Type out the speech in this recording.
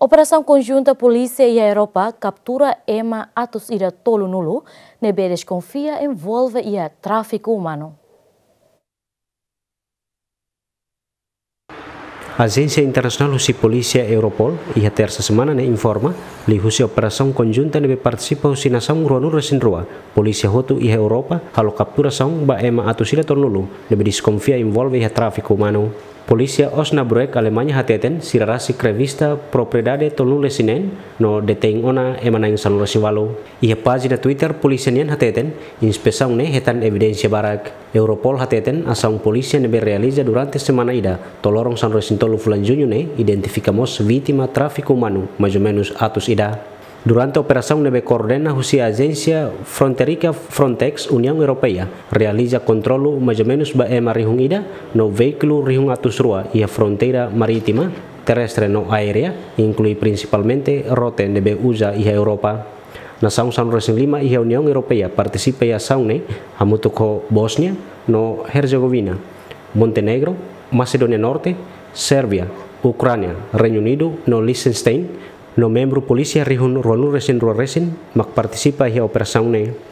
Operação conjunta Polícia e Europa captura Emma Atos Ira Tolunulu, Nebe desconfia, envolve e é tráfico humano. Agência Internasional de Polícia e Europol, e até semana, ne informa lihusi operasong operação conjunta partisipasi nasong da nação Ruanur Sinrua, Polícia Roto e Europa, halo sang ba ema atau sila tornulu, lebih desconfia envolve a tráfico humano. Polícia Osna brek Alemanha hateten sirarasi krevista propriedade tolule sinen no deteng ona ema nang salurasi walu. Ia pazi da Twitter nian hateten inspeção ne hetan evidência barak. Europol hateten asang polisi nebe realiza durante semana ida tolorong resintolu fulan junyu ne identifikamos vítima trafiku manu mais ou atus ida. Durante operasi nebe coordena a agensia fronterika Frontex Union Europea, realiza kontrolu majumenus ba menos baema rihung ida no veiklu rihung atus rua ia frontera maritima, terrestre no aerea, inclui principalmente roten nebe USA ia Europa na saung saung racing lima iha union Europea participa ia saune hamutuko Bosnia no Herzegovina Montenegro Macedonia Norte Serbia Ukraina, Reino Unido no Liechtenstein no membro polisia rihun ronu resin ro resin mak participa iha operasaune